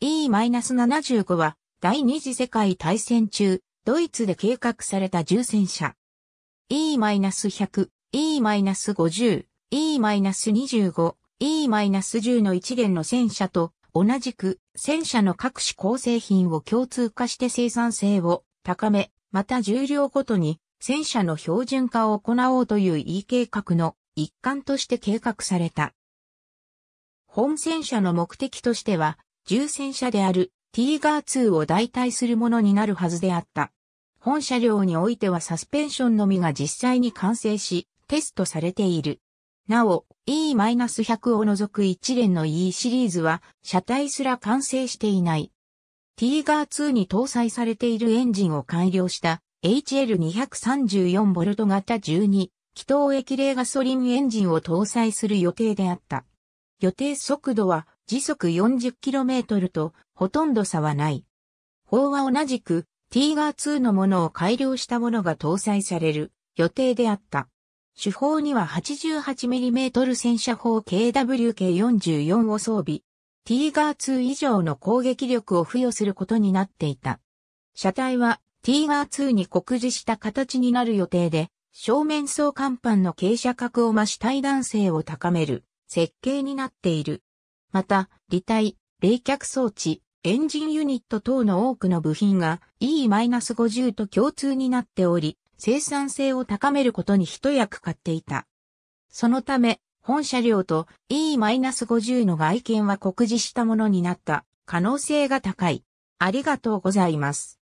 E-75 は第二次世界大戦中、ドイツで計画された重戦車。E-100、E-50、E-25、E-10 の一連の戦車と同じく戦車の各種構成品を共通化して生産性を高め、また重量ごとに戦車の標準化を行おうという E 計画の一環として計画された。本戦車の目的としては、重戦車であるティーガー2を代替するものになるはずであった。本車両においてはサスペンションのみが実際に完成し、テストされている。なお、E-100 を除く一連の E シリーズは、車体すら完成していない。ティーガー2に搭載されているエンジンを改良した HL234V 型12気筒液冷ガソリンエンジンを搭載する予定であった。予定速度は時速 40km とほとんど差はない。砲は同じくティーガー2のものを改良したものが搭載される予定であった。主砲には 88mm 戦車砲 KWK44 を装備。ティーガー2以上の攻撃力を付与することになっていた。車体はティーガー2に酷似した形になる予定で、正面相甲板の傾斜角を増し対弾性を高める設計になっている。また、履体、冷却装置、エンジンユニット等の多くの部品が E-50 と共通になっており、生産性を高めることに一役買っていた。そのため、本車両と E-50 の外見は酷似したものになった可能性が高い。ありがとうございます。